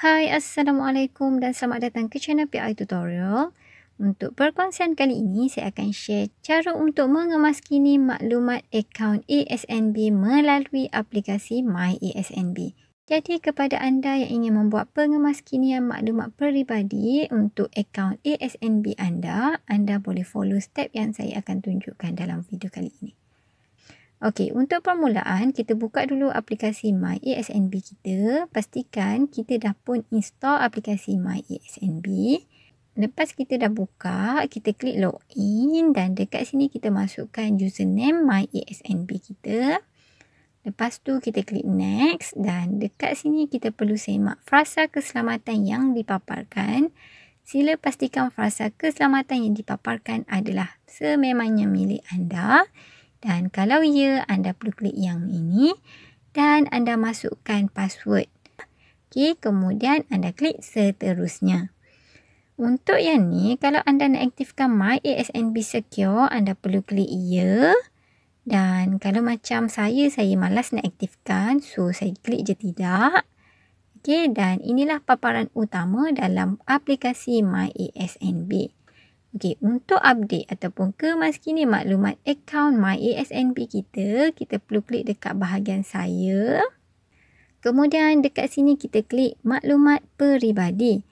Hai Assalamualaikum dan selamat datang ke channel PI Tutorial. Untuk perkongsian kali ini, saya akan share cara untuk mengemas kini maklumat akaun ASNB melalui aplikasi MyASNB. Jadi kepada anda yang ingin membuat pengemaskinian maklumat peribadi untuk akaun ASNB anda, anda boleh follow step yang saya akan tunjukkan dalam video kali ini. Okey, untuk permulaan kita buka dulu aplikasi My kita. Pastikan kita dah pun install aplikasi My Lepas kita dah buka, kita klik login dan dekat sini kita masukkan username My kita. Lepas tu kita klik next dan dekat sini kita perlu semak frasa keselamatan yang dipaparkan. Sila pastikan frasa keselamatan yang dipaparkan adalah sememangnya milik anda. Dan kalau ya, anda perlu klik yang ini dan anda masukkan password. Okey, kemudian anda klik seterusnya. Untuk yang ni, kalau anda nak aktifkan My ASNB Secure, anda perlu klik ya. Dan kalau macam saya, saya malas nak aktifkan. So, saya klik je tidak. Okey, dan inilah paparan utama dalam aplikasi My ASNB. Okey, untuk update ataupun kemas kini maklumat akaun MyASNB kita, kita perlu klik dekat bahagian saya. Kemudian dekat sini kita klik maklumat peribadi.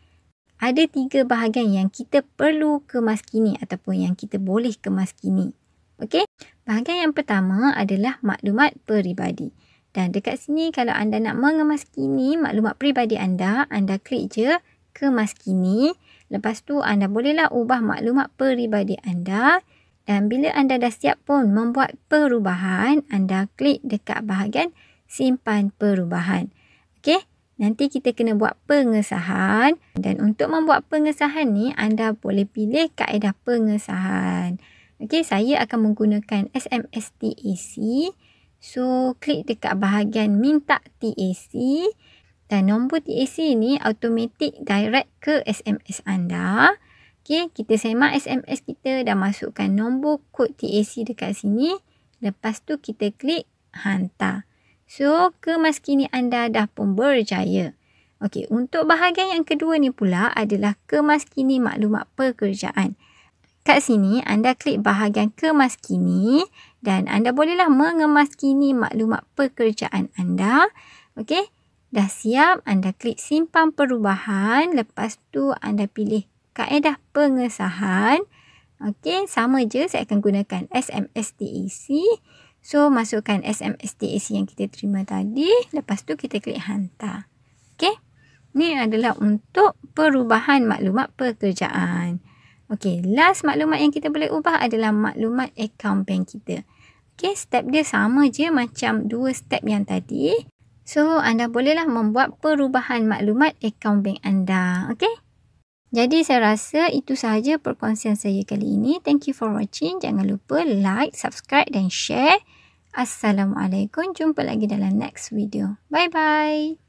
Ada tiga bahagian yang kita perlu kemas kini ataupun yang kita boleh kemas kini. Okey, bahagian yang pertama adalah maklumat peribadi. Dan dekat sini kalau anda nak mengemas kini maklumat peribadi anda, anda klik je Kemas kini. Lepas tu anda bolehlah ubah maklumat peribadi anda dan bila anda dah siap pun membuat perubahan, anda klik dekat bahagian simpan perubahan. Okey, nanti kita kena buat pengesahan dan untuk membuat pengesahan ni anda boleh pilih kaedah pengesahan. Okey, saya akan menggunakan SMS TAC. So, klik dekat bahagian minta TAC. Dan nombor TAC ni automatik direct ke SMS anda. Okay, kita semak SMS kita dan masukkan nombor kod TAC dekat sini. Lepas tu kita klik hantar. So, kemas kini anda dah pun berjaya. Okey, untuk bahagian yang kedua ni pula adalah kemas kini maklumat pekerjaan. Kat sini, anda klik bahagian kemas kini dan anda bolehlah mengemas kini maklumat pekerjaan anda. Okey, Dah siap, anda klik simpan perubahan. Lepas tu anda pilih kaedah pengesahan. Okey, sama je saya akan gunakan SMSTAC. E so, masukkan SMSTAC e yang kita terima tadi. Lepas tu kita klik hantar. Okey, ni adalah untuk perubahan maklumat pekerjaan. Okey, last maklumat yang kita boleh ubah adalah maklumat akaun bank kita. Okey, step dia sama je macam dua step yang tadi. So, anda bolehlah membuat perubahan maklumat akaun bank anda. Okay? Jadi, saya rasa itu sahaja perkongsian saya kali ini. Thank you for watching. Jangan lupa like, subscribe dan share. Assalamualaikum. Jumpa lagi dalam next video. Bye-bye.